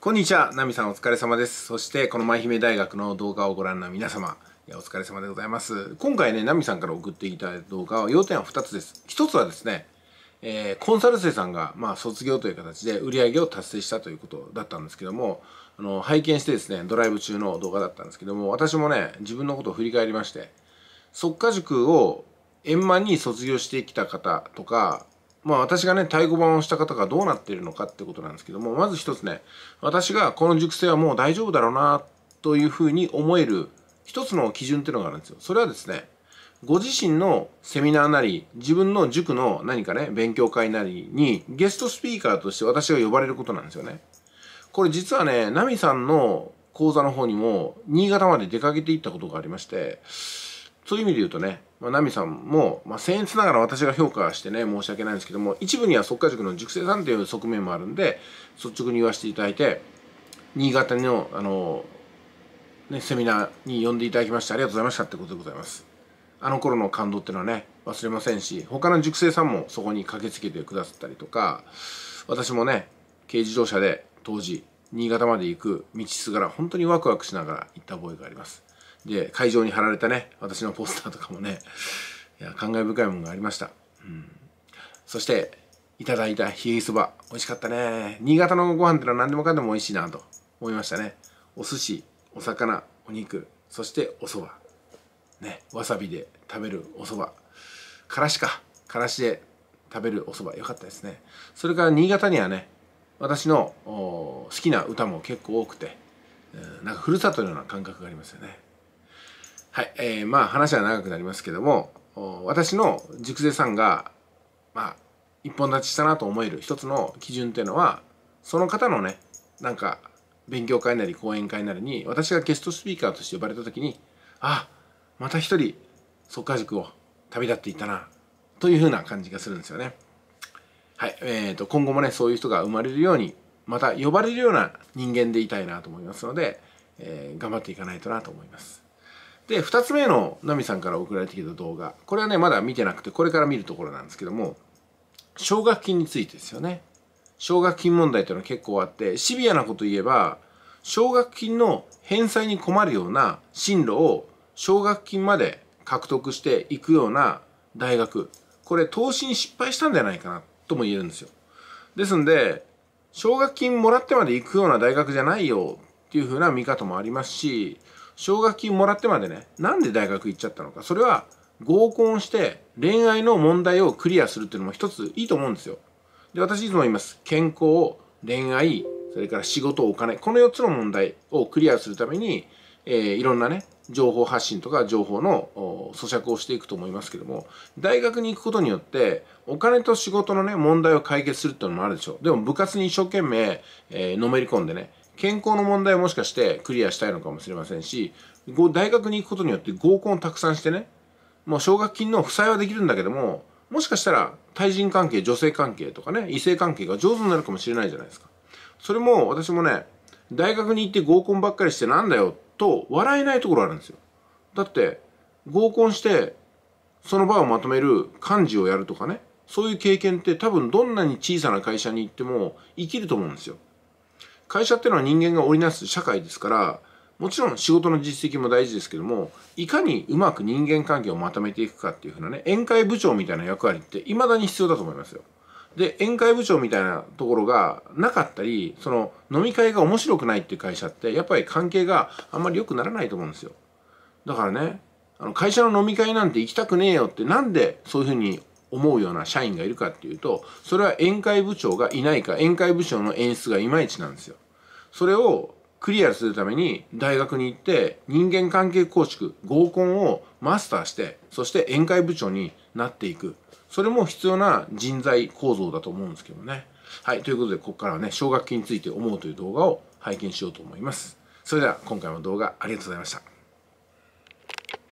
こんにちは、ナミさんお疲れ様です。そしてこの舞姫大学の動画をご覧の皆様、お疲れ様でございます。今回ね、ナミさんから送っていただいた動画は要点は2つです。1つはですね、えー、コンサル生さんが、まあ、卒業という形で売り上げを達成したということだったんですけども、あの、拝見してですね、ドライブ中の動画だったんですけども、私もね、自分のことを振り返りまして、即家塾を円満に卒業してきた方とか、まあ私がね、太鼓判をした方がどうなっているのかってことなんですけども、まず一つね、私がこの熟成はもう大丈夫だろうな、というふうに思える一つの基準っていうのがあるんですよ。それはですね、ご自身のセミナーなり、自分の塾の何かね、勉強会なりにゲストスピーカーとして私が呼ばれることなんですよね。これ実はね、ナミさんの講座の方にも新潟まで出かけていったことがありまして、そういう意味で言うとね、まあ、ナミさんも、まあ、僭越ながら私が評価してね、申し訳ないんですけども、一部には即果塾の塾生さんという側面もあるんで、率直に言わせていただいて、新潟の、あの、ね、セミナーに呼んでいただきましてありがとうございましたってことでございます。あの頃の感動っていうのはね、忘れませんし、他の塾生さんもそこに駆けつけてくださったりとか、私もね、軽自動車で当時、新潟まで行く道すがら、本当にワクワクしながら行った覚えがあります。で、会場に貼られたね、私のポスターとかもね、いや、感慨深いものがありました。うん。そして、いただいた冷えそば、美味しかったね。新潟のご飯ってのは何でもかんでも美味しいなと思いましたね。お寿司、お魚、お肉、そしてお蕎麦。ね、わさびで食べるお蕎麦。からしか。からしで食べるお蕎麦。よかったですね。それから新潟にはね、私の好きな歌も結構多くて、なんかふるさとのような感覚がありますよね。はい、えー、まあ話は長くなりますけども私の熟成さんがまあ一本立ちしたなと思える一つの基準っていうのはその方のねなんか勉強会なり講演会なりに私がゲストスピーカーとして呼ばれた時にあまた一人即家塾を旅立っていったなというふうな感じがするんですよね。はいえーと、と今後もねそういう人が生まれるようにまた呼ばれるような人間でいたいなと思いますので、えー、頑張っていかないとなと思います。で2つ目のナミさんから送られてきた動画これはねまだ見てなくてこれから見るところなんですけども奨学金についてですよね奨学金問題というのは結構あってシビアなこと言えば奨学金の返済に困るような進路を奨学金まで獲得していくような大学これ投資に失敗したんじゃないかなとも言えるんですよですんで奨学金もらってまで行くような大学じゃないよっていう風な見方もありますし奨学金もらってまでね、なんで大学行っちゃったのか。それは合コンして恋愛の問題をクリアするっていうのも一ついいと思うんですよ。で、私いつも言います。健康、恋愛、それから仕事、お金。この4つの問題をクリアするために、えー、いろんなね、情報発信とか情報の咀嚼をしていくと思いますけども、大学に行くことによって、お金と仕事のね、問題を解決するっていうのもあるでしょう。でも部活に一生懸命、えー、のめり込んでね、健康の問題をもしかしてクリアしたいのかもしれませんし、大学に行くことによって合コンをたくさんしてね、もう奨学金の負債はできるんだけども、もしかしたら対人関係、女性関係とかね、異性関係が上手になるかもしれないじゃないですか。それも私もね、大学に行って合コンばっかりしてなんだよと笑えないところあるんですよ。だって合コンしてその場をまとめる幹事をやるとかね、そういう経験って多分どんなに小さな会社に行っても生きると思うんですよ。会社っていうのは人間が織りなす社会ですからもちろん仕事の実績も大事ですけどもいかにうまく人間関係をまとめていくかっていうふうなね宴会部長みたいな役割って未だに必要だと思いますよ。で宴会部長みたいなところがなかったりその飲み会が面白くないっていう会社ってやっぱり関係があんまり良くならないと思うんですよだからねあの会社の飲み会なんて行きたくねえよってなんでそういうふうに思うような社員がいるかっていうと、それは宴会部長がいないか、宴会部長の演出がいまいちなんですよ。それをクリアするために大学に行って人間関係構築、合コンをマスターして、そして宴会部長になっていく。それも必要な人材構造だと思うんですけどね。はい。ということで、ここからはね、奨学金について思うという動画を拝見しようと思います。それでは今回も動画ありがとうございました。